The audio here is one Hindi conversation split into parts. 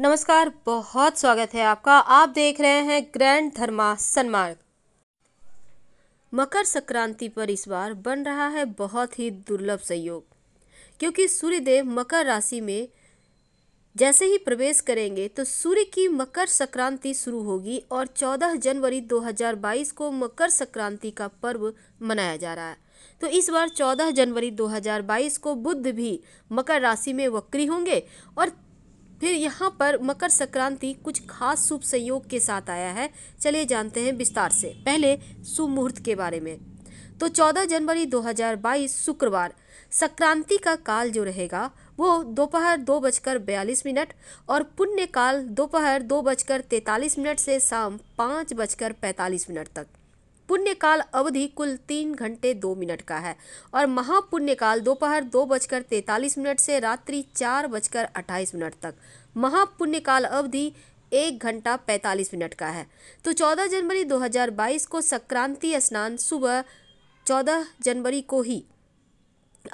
नमस्कार बहुत स्वागत है आपका आप देख रहे हैं ग्रैंड धर्मा सन्मार्ग मकर संक्रांति पर इस बार बन रहा है बहुत ही दुर्लभ संयोग क्योंकि सूर्यदेव मकर राशि में जैसे ही प्रवेश करेंगे तो सूर्य की मकर संक्रांति शुरू होगी और 14 जनवरी 2022 को मकर संक्रांति का पर्व मनाया जा रहा है तो इस बार 14 जनवरी 2022 को बुद्ध भी मकर राशि में वक्री होंगे और फिर यहाँ पर मकर संक्रांति कुछ खास शुभ संयोग के साथ आया है चलिए जानते हैं विस्तार से पहले शुभ मुहूर्त के बारे में तो 14 जनवरी 2022 शुक्रवार संक्रांति का काल जो रहेगा वो दोपहर दो बजकर बयालीस मिनट और पुण्य काल दोपहर दो बजकर तैंतालीस मिनट से शाम पाँच बजकर पैंतालीस मिनट तक पुण्यकाल अवधि कुल तीन घंटे दो मिनट का है और महापुण्यकाल दोपहर दो, दो बजकर तैंतालीस मिनट से रात्रि चार बजकर अट्ठाईस मिनट तक महापुण्यकाल अवधि एक घंटा पैंतालीस मिनट का है तो चौदह जनवरी 2022 को संक्रांति स्नान सुबह चौदह जनवरी को ही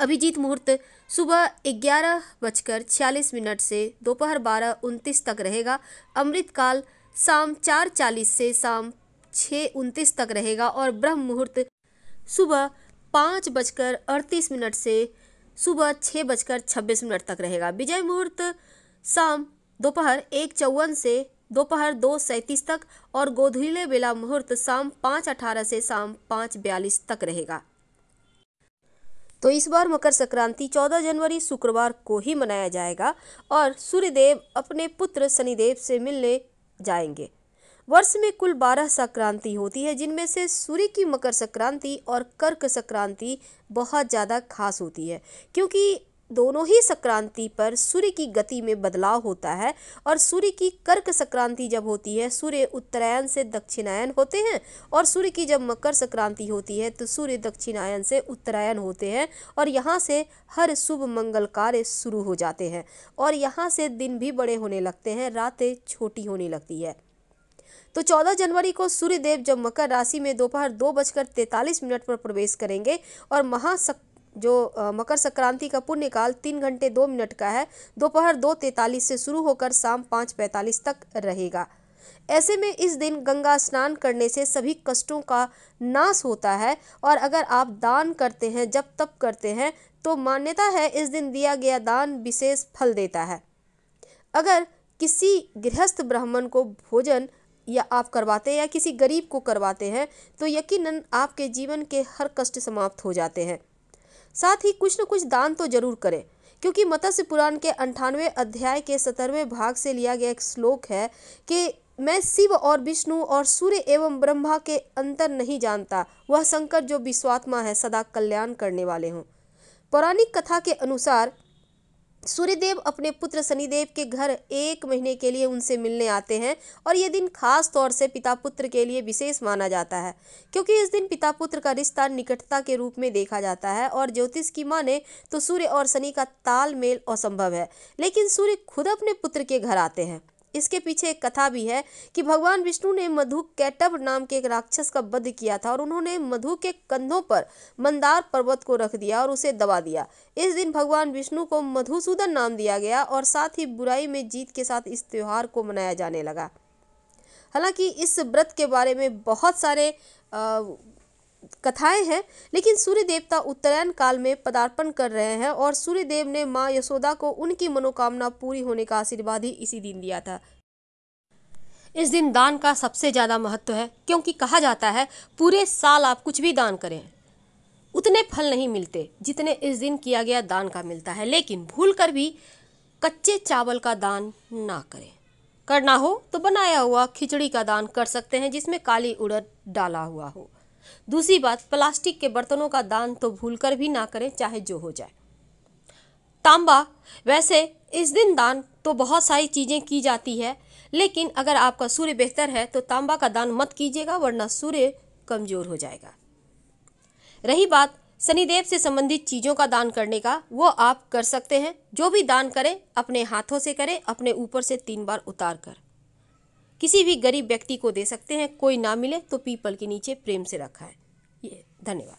अभिजीत मुहूर्त सुबह ग्यारह बजकर छियालीस मिनट से दोपहर बारह उनतीस तक रहेगा अमृतकाल शाम चार चालीस से शाम छः उनतीस तक रहेगा और ब्रह्म मुहूर्त सुबह पाँच बजकर अड़तीस मिनट से सुबह छः बजकर छब्बीस मिनट तक रहेगा विजय मुहूर्त शाम दोपहर एक चौवन से दोपहर दो सैंतीस तक और गोधूले बेला मुहूर्त शाम पाँच अठारह से शाम पाँच बयालीस तक रहेगा तो इस बार मकर संक्रांति 14 जनवरी शुक्रवार को ही मनाया जाएगा और सूर्यदेव अपने पुत्र शनिदेव से मिलने जाएंगे वर्ष में कुल बारह संक्रांति होती है जिनमें से सूर्य की मकर संक्रांति और कर्क संक्रांति बहुत ज़्यादा खास होती है क्योंकि दोनों ही संक्रांति पर सूर्य की गति में बदलाव होता है और सूर्य की कर्क संक्रांति जब होती है सूर्य उत्तरायण से दक्षिणायन होते हैं और सूर्य की जब मकर संक्रांति होती है तो सूर्य दक्षिणायन से उत्तरायण होते हैं और यहाँ से हर शुभ मंगल कार्य शुरू हो जाते हैं और यहाँ से दिन भी बड़े होने लगते हैं रातें छोटी होने लगती है तो 14 जनवरी को सूर्य देव जब मकर राशि में दोपहर दो बजकर तैतालीस मिनट पर प्रवेश करेंगे और महासक जो मकर संक्रांति का पुण्य काल तीन घंटे दो मिनट का है दोपहर दो तैतालीस से शुरू होकर शाम पाँच पैंतालीस तक रहेगा ऐसे में इस दिन गंगा स्नान करने से सभी कष्टों का नाश होता है और अगर आप दान करते हैं जब तप करते हैं तो मान्यता है इस दिन दिया गया दान विशेष फल देता है अगर किसी गृहस्थ ब्राह्मण को भोजन या आप करवाते हैं या किसी गरीब को करवाते हैं तो यकीनन आपके जीवन के हर कष्ट समाप्त हो जाते हैं साथ ही कुछ न कुछ दान तो जरूर करें क्योंकि मत्स्य पुराण के अंठानवे अध्याय के सत्रहवें भाग से लिया गया एक श्लोक है कि मैं शिव और विष्णु और सूर्य एवं ब्रह्मा के अंतर नहीं जानता वह शंकर जो विश्वात्मा है सदा कल्याण करने वाले हों पौराणिक कथा के अनुसार सूर्यदेव अपने पुत्र शनिदेव के घर एक महीने के लिए उनसे मिलने आते हैं और ये दिन खास तौर से पिता पुत्र के लिए विशेष माना जाता है क्योंकि इस दिन पिता पुत्र का रिश्ता निकटता के रूप में देखा जाता है और ज्योतिष की माने तो सूर्य और शनि का तालमेल असंभव है लेकिन सूर्य खुद अपने पुत्र के घर आते हैं इसके पीछे एक कथा भी है कि भगवान विष्णु ने मधु कैटब नाम के एक राक्षस का वध किया था और उन्होंने मधु के कंधों पर मंदार पर्वत को रख दिया और उसे दबा दिया इस दिन भगवान विष्णु को मधुसूदन नाम दिया गया और साथ ही बुराई में जीत के साथ इस त्यौहार को मनाया जाने लगा हालांकि इस व्रत के बारे में बहुत सारे आ, कथाएं हैं लेकिन सूर्य देवता उत्तरायण काल में पदार्पण कर रहे हैं और सूर्य देव ने माँ यशोदा को उनकी मनोकामना पूरी होने का आशीर्वाद ही इसी दिन दिया था इस दिन दान का सबसे ज़्यादा महत्व है क्योंकि कहा जाता है पूरे साल आप कुछ भी दान करें उतने फल नहीं मिलते जितने इस दिन किया गया दान का मिलता है लेकिन भूल कर भी कच्चे चावल का दान ना करें करना हो तो बनाया हुआ खिचड़ी का दान कर सकते हैं जिसमें काली उड़द डाला हुआ हो दूसरी बात प्लास्टिक के बर्तनों का दान तो भूल भी ना करें चाहे जो हो जाए तांबा वैसे इस दिन दान तो बहुत सारी चीज़ें की जाती है लेकिन अगर आपका सूर्य बेहतर है तो तांबा का दान मत कीजिएगा वरना सूर्य कमज़ोर हो जाएगा रही बात शनिदेव से संबंधित चीज़ों का दान करने का वो आप कर सकते हैं जो भी दान करें अपने हाथों से करें अपने ऊपर से तीन बार उतार कर किसी भी गरीब व्यक्ति को दे सकते हैं कोई ना मिले तो पीपल के नीचे प्रेम से रखा है ये धन्यवाद